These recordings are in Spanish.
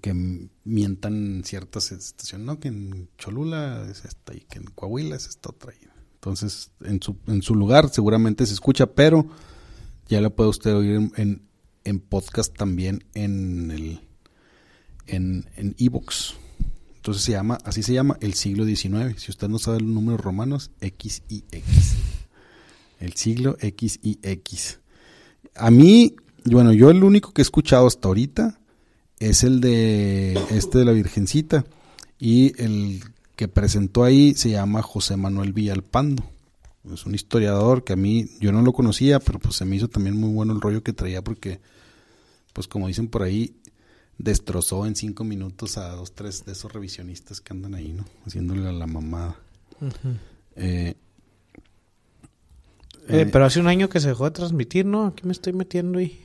que mientan ciertas estaciones, ¿no? Que en Cholula es esta y que en Coahuila es esta otra. Entonces, en su, lugar seguramente se escucha, pero ya lo puede usted oír en, podcast también en el en En Entonces se llama, así se llama el siglo XIX. Si usted no sabe los números romanos, X y X. El siglo X y X. A mí, bueno, yo el único que he escuchado hasta ahorita es el de este de la Virgencita y el que presentó ahí se llama José Manuel Villalpando. Es un historiador que a mí yo no lo conocía, pero pues se me hizo también muy bueno el rollo que traía porque pues como dicen por ahí destrozó en cinco minutos a dos, tres de esos revisionistas que andan ahí, ¿no? Haciéndole a la mamada. Eh, eh, pero hace un año que se dejó de transmitir, ¿no? Aquí me estoy metiendo y...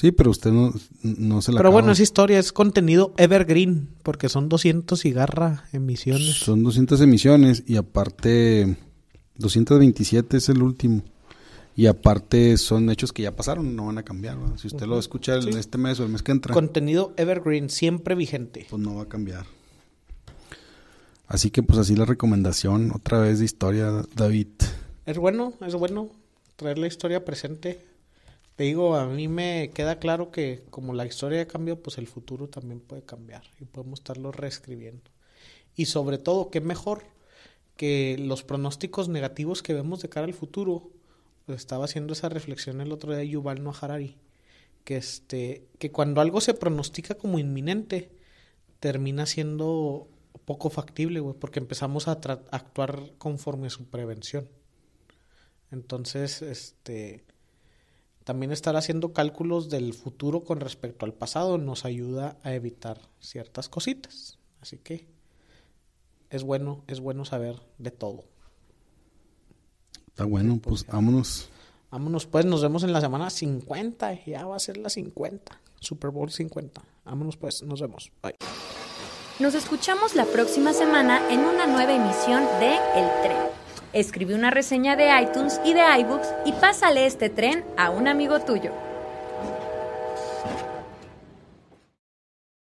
Sí, pero usted no, se la Pero bueno, es historia, es contenido evergreen, porque son 200 cigarra emisiones. Son 200 emisiones y aparte 227 es el último. Y aparte son hechos que ya pasaron, no van a cambiar. Si usted lo escucha en este mes o el mes que entra. Contenido evergreen, siempre vigente. Pues no va a cambiar. Así que pues así la recomendación otra vez de historia, David. Es bueno, es bueno traer la historia presente te digo, a mí me queda claro que como la historia cambiado, pues el futuro también puede cambiar y podemos estarlo reescribiendo. Y sobre todo, qué mejor que los pronósticos negativos que vemos de cara al futuro. Pues estaba haciendo esa reflexión el otro día Yuval Noah Harari, que este que cuando algo se pronostica como inminente termina siendo poco factible, porque empezamos a actuar conforme a su prevención. Entonces, este también estar haciendo cálculos del futuro con respecto al pasado nos ayuda a evitar ciertas cositas. Así que es bueno, es bueno saber de todo. Está bueno, pues vámonos. Vámonos pues, nos vemos en la semana 50. Ya va a ser la 50. Super Bowl 50. Vámonos pues, nos vemos. Bye. Nos escuchamos la próxima semana en una nueva emisión de El Tren. Escribe una reseña de iTunes y de iBooks y pásale este tren a un amigo tuyo.